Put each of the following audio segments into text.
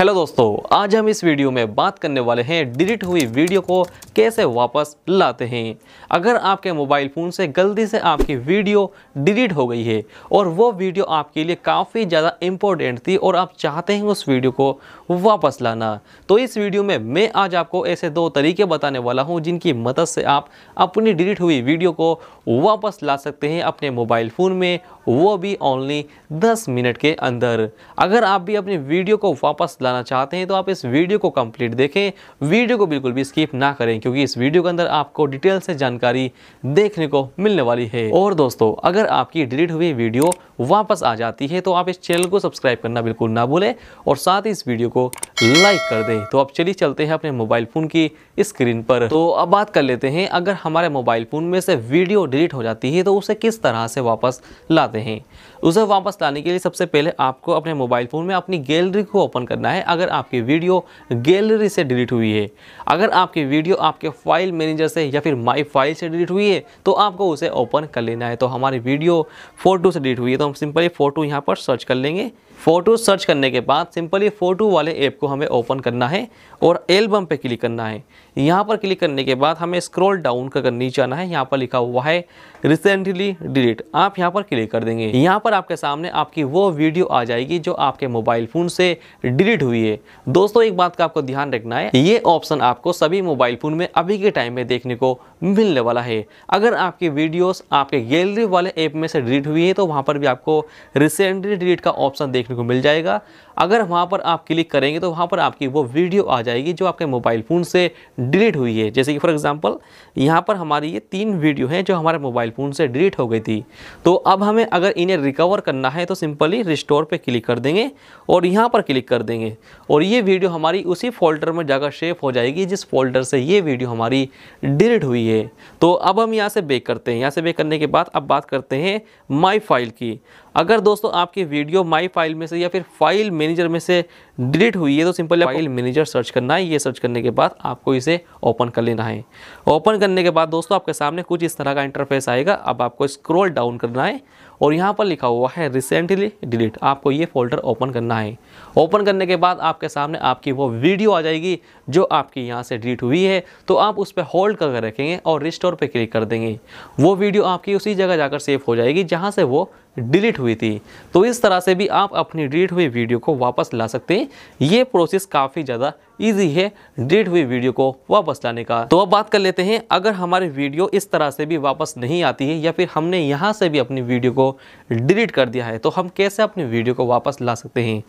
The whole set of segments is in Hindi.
हेलो दोस्तों आज हम इस वीडियो में बात करने वाले हैं डिलीट हुई वीडियो को कैसे वापस लाते हैं अगर आपके मोबाइल फ़ोन से गलती से आपकी वीडियो डिलीट हो गई है और वो वीडियो आपके लिए काफ़ी ज़्यादा इम्पोर्टेंट थी और आप चाहते हैं उस वीडियो को वापस लाना तो इस वीडियो में मैं आज आपको ऐसे दो तरीके बताने वाला हूँ जिनकी मदद से आप अपनी डिलीट हुई वीडियो को वापस ला सकते हैं अपने मोबाइल फ़ोन में वो भी ओनली 10 मिनट के अंदर अगर आप भी अपनी वीडियो को वापस लाना चाहते हैं तो आप इस वीडियो को कंप्लीट देखें वीडियो को बिल्कुल भी स्किप ना करें क्योंकि इस वीडियो के अंदर आपको डिटेल से जानकारी देखने को मिलने वाली है और दोस्तों अगर आपकी डिलीट हुई वीडियो वापस आ जाती है तो आप इस चैनल को सब्सक्राइब करना बिल्कुल ना भूलें और साथ ही इस वीडियो को लाइक कर दें तो अब चलिए चलते हैं अपने मोबाइल फ़ोन की स्क्रीन पर तो अब बात कर लेते हैं अगर हमारे मोबाइल फ़ोन में से वीडियो डिलीट हो जाती है तो उसे किस तरह से वापस लाते चाहते हैं उसे वापस लाने के लिए सबसे पहले आपको अपने मोबाइल फ़ोन में अपनी गैलरी को ओपन करना है अगर आपकी वीडियो गैलरी से डिलीट हुई है अगर आपकी वीडियो आपके फाइल मैनेजर से या फिर माई फाइल से डिलीट हुई है तो आपको उसे ओपन कर लेना है तो हमारी वीडियो फ़ोटो से डिलीट हुई है तो हम सिंपली फ़ोटो यहाँ पर सर्च कर लेंगे फ़ोटो सर्च करने के बाद सिंपली फ़ोटो वाले ऐप को हमें ओपन करना है और एल्बम पे क्लिक करना है यहाँ पर क्लिक करने के बाद हमें स्क्रॉल डाउन कर नीचे आना है यहाँ पर लिखा हुआ है रिसेंटली डिलीट आप यहाँ पर क्लिक कर कर देंगे यहाँ पर आपके सामने आपकी वो वीडियो आ जाएगी जो आपके मोबाइल फ़ोन से डिलीट हुई है दोस्तों एक बात का आपको ध्यान रखना है ये ऑप्शन आपको सभी मोबाइल फ़ोन में अभी के टाइम में देखने को मिलने वाला है अगर आपकी वीडियोस आपके गैलरी वाले ऐप में से डिलीट हुई है तो वहाँ पर भी आपको रिसेंटली डिलीट का ऑप्शन देखने को मिल जाएगा अगर वहाँ पर आप क्लिक करेंगे तो वहाँ पर आपकी वो वीडियो आ जाएगी जो आपके मोबाइल फ़ोन से डिलीट हुई है जैसे कि फॉर एग्जांपल यहाँ पर हमारी ये तीन वीडियो हैं जो हमारे मोबाइल फ़ोन से डिलीट हो गई थी तो अब हमें अगर इन्हें रिकवर करना है तो सिंपली रिस्टोर पे क्लिक कर देंगे और यहाँ पर क्लिक कर देंगे और ये वीडियो हमारी उसी फोल्डर में जाकर सेव हो जाएगी जिस फोल्डर से ये वीडियो हमारी डिलीट हुई है तो अब हम यहाँ से बेक करते हैं यहाँ से बेक करने के बाद अब बात करते हैं माई फाइल की अगर दोस्तों आपकी वीडियो माई फाइल में से या फिर फाइल मैनेजर में से डिलीट हुई है तो सिंपल फाइल मैनेजर सर्च करना है ये सर्च करने के बाद आपको इसे ओपन कर लेना है ओपन करने के बाद दोस्तों आपके सामने कुछ इस तरह का इंटरफेस आएगा अब आपको स्क्रॉल डाउन करना है और यहाँ पर लिखा हुआ है रिसेंटली डिलीट आपको ये फोल्डर ओपन करना है ओपन करने के बाद आपके सामने आपकी वो वीडियो आ जाएगी जो आपकी यहाँ से डिलीट हुई है तो आप उस पर होल्ड करके रखेंगे और रिस्टोर पर क्लिक कर देंगे वो वीडियो आपकी उसी जगह जाकर सेव हो जाएगी जहाँ से वो डिलीट हुई थी तो इस तरह से भी आप अपनी डिलीट हुई वीडियो को वापस ला सकते हैं ये प्रोसेस काफ़ी ज़्यादा इजी है डिलीट हुई वीडियो को वापस लाने का तो अब बात कर लेते हैं अगर हमारी वीडियो इस तरह से भी वापस नहीं आती है या फिर हमने यहाँ से भी अपनी वीडियो को डिलीट कर दिया है तो हम कैसे अपनी वीडियो को वापस ला सकते हैं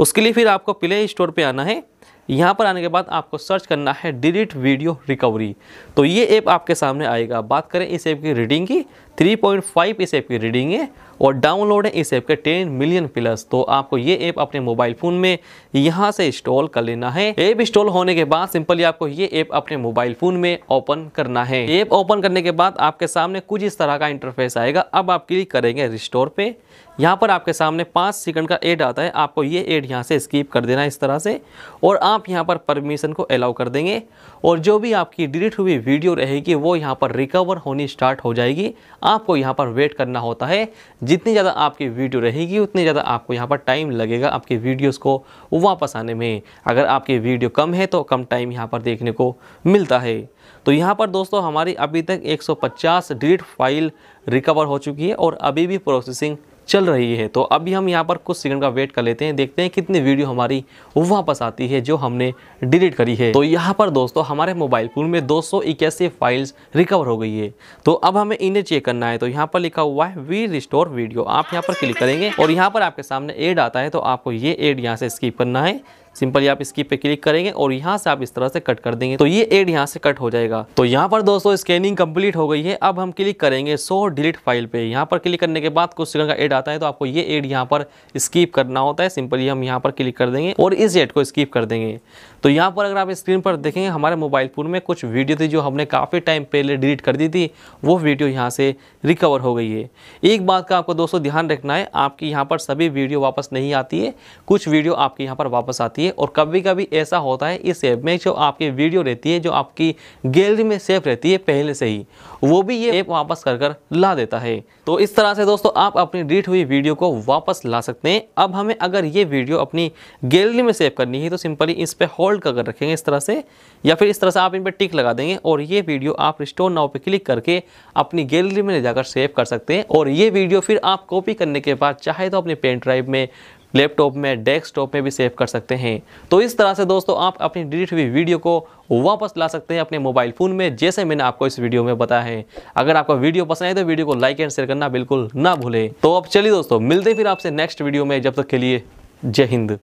उसके लिए फिर आपको प्ले स्टोर पर आना है यहाँ पर आने के बाद आपको सर्च करना है डिलीट वीडियो रिकवरी तो ये ऐप आपके सामने आएगा बात करें इस ऐप की रीडिंग की 3.5 इस ऐप की रीडिंग है और डाउनलोड है इस ऐप के 10 मिलियन प्लस तो आपको ये ऐप अपने मोबाइल फ़ोन में यहाँ से इंस्टॉल कर लेना है ऐप इंस्टॉल होने के बाद सिंपली आपको ये ऐप अपने मोबाइल फ़ोन में ओपन करना है ऐप ओपन करने के बाद आपके सामने कुछ इस तरह का इंटरफेस आएगा अब आप क्लिक करेंगे रिस्टोर पे यहाँ पर आपके सामने पाँच सेकंड का एड आता है आपको ये एड यहाँ से स्कीप कर देना है इस तरह से और आप यहाँ पर परमिशन को अलाउ कर देंगे और जो भी आपकी डिलीट हुई वीडियो रहेगी वो यहाँ पर रिकवर होनी स्टार्ट हो जाएगी आपको यहाँ पर वेट करना होता है जितनी ज़्यादा आपकी वीडियो रहेगी उतनी ज़्यादा आपको यहाँ पर टाइम लगेगा आपकी वीडियोज़ को वापस आने में अगर आपकी वीडियो कम है तो कम टाइम यहाँ पर देखने को मिलता है तो यहाँ पर दोस्तों हमारी अभी तक 150 डिलीट फाइल रिकवर हो चुकी है और अभी भी प्रोसेसिंग चल रही है तो अभी हम यहाँ पर कुछ सेकंड का वेट कर लेते हैं देखते हैं कितनी वीडियो हमारी वापस आती है जो हमने डिलीट करी है तो यहाँ पर दोस्तों हमारे मोबाइल फ़ोन में दो फाइल्स रिकवर हो गई है तो अब हमें इन्हें चेक करना है तो यहाँ पर लिखा हुआ है वी रिस्टोर वीडियो आप यहाँ पर क्लिक करेंगे और यहाँ पर आपके सामने एड आता है तो आपको ये एड यहाँ से स्कीप करना है सिंपली आप स्कीप पे क्लिक करेंगे और यहाँ से आप इस तरह से कट कर देंगे तो ये एड यहाँ से कट हो जाएगा तो यहाँ पर दोस्तों स्कैनिंग कंप्लीट हो गई है अब हम क्लिक करेंगे सो डिलीट फाइल पे यहाँ पर क्लिक करने के बाद कुछ सेकंड का एड आता है तो आपको ये एड यहाँ पर स्कीप करना होता है सिंपली हम यहाँ पर क्लिक कर देंगे और इस एड को स्कीप कर देंगे तो यहाँ पर अगर आप स्क्रीन पर देखेंगे हमारे मोबाइल फ़ोन में कुछ वीडियो थी जो हमने काफ़ी टाइम पहले डिलीट कर दी थी वो वीडियो यहाँ से रिकवर हो गई है एक बात का आपको दोस्तों ध्यान रखना है आपकी यहाँ पर सभी वीडियो वापस नहीं आती है कुछ वीडियो आपकी यहाँ पर वापस आती है और कभी कभी ऐसा होता है इस ऐप में जो आपकी वीडियो रहती है जो आपकी गैलरी में सेफ रहती है पहले से ही वो भी ये ऐप वापस कर कर ला देता है तो इस तरह से दोस्तों आप अपनी डिलीट हुई वीडियो को वापस ला सकते हैं अब हमें अगर ये वीडियो अपनी गैलरी में सेव करनी है तो सिंपली इस पर होल्ड कर रखेंगे इस तरह से या फिर इस तरह से आप इन पर टिक लगा देंगे और ये वीडियो आप रिस्टोर नाव पे क्लिक करके अपनी गैलरी में ले जाकर सेव कर सकते हैं और ये वीडियो फिर आप कॉपी करने के बाद चाहे तो अपने पेन ड्राइव में लैपटॉप में डेस्कटॉप में भी सेव कर सकते हैं तो इस तरह से दोस्तों आप अपनी डिलीट हुई वीडियो को वापस ला सकते हैं अपने मोबाइल फ़ोन में जैसे मैंने आपको इस वीडियो में बताया है अगर आपको वीडियो पसंद आए तो वीडियो को लाइक एंड शेयर करना बिल्कुल ना भूलें तो अब चलिए दोस्तों मिलते फिर आपसे नेक्स्ट वीडियो में जब तक के लिए जय हिंद